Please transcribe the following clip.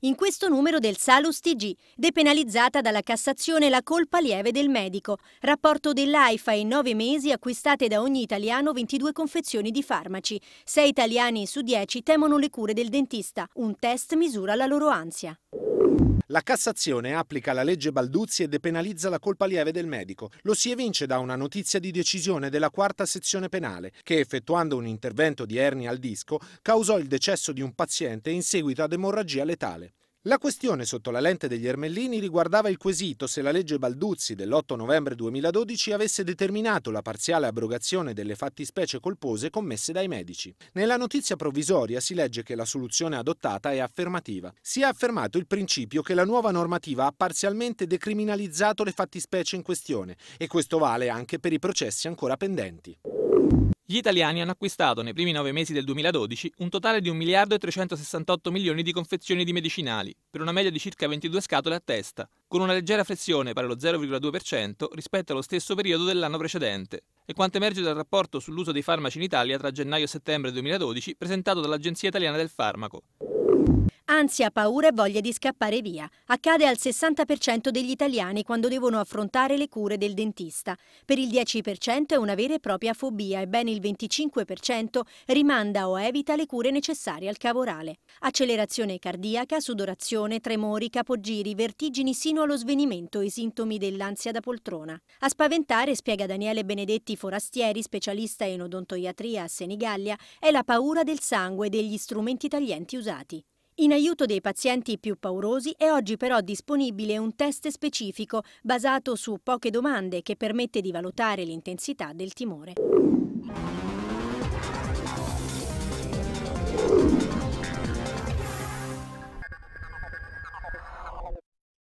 In questo numero del Salus TG, depenalizzata dalla Cassazione la colpa lieve del medico. Rapporto dell'AIFA in nove mesi acquistate da ogni italiano 22 confezioni di farmaci. Sei italiani su 10 temono le cure del dentista. Un test misura la loro ansia. La Cassazione applica la legge Balduzzi e depenalizza la colpa lieve del medico. Lo si evince da una notizia di decisione della quarta sezione penale, che effettuando un intervento di ernia al disco causò il decesso di un paziente in seguito ad emorragia letale. La questione sotto la lente degli ermellini riguardava il quesito se la legge Balduzzi dell'8 novembre 2012 avesse determinato la parziale abrogazione delle fattispecie colpose commesse dai medici. Nella notizia provvisoria si legge che la soluzione adottata è affermativa. Si è affermato il principio che la nuova normativa ha parzialmente decriminalizzato le fattispecie in questione e questo vale anche per i processi ancora pendenti. Gli italiani hanno acquistato nei primi nove mesi del 2012 un totale di 1 miliardo e 368 milioni di confezioni di medicinali, per una media di circa 22 scatole a testa, con una leggera flessione pari allo 0,2% rispetto allo stesso periodo dell'anno precedente. E quanto emerge dal rapporto sull'uso dei farmaci in Italia tra gennaio e settembre 2012 presentato dall'Agenzia Italiana del Farmaco. Ansia, paura e voglia di scappare via. Accade al 60% degli italiani quando devono affrontare le cure del dentista. Per il 10% è una vera e propria fobia e ben il 25% rimanda o evita le cure necessarie al cavorale. Accelerazione cardiaca, sudorazione, tremori, capogiri, vertigini sino allo svenimento e sintomi dell'ansia da poltrona. A spaventare, spiega Daniele Benedetti Forastieri, specialista in odontoiatria a Senigallia, è la paura del sangue e degli strumenti taglienti usati. In aiuto dei pazienti più paurosi è oggi però disponibile un test specifico basato su poche domande che permette di valutare l'intensità del timore.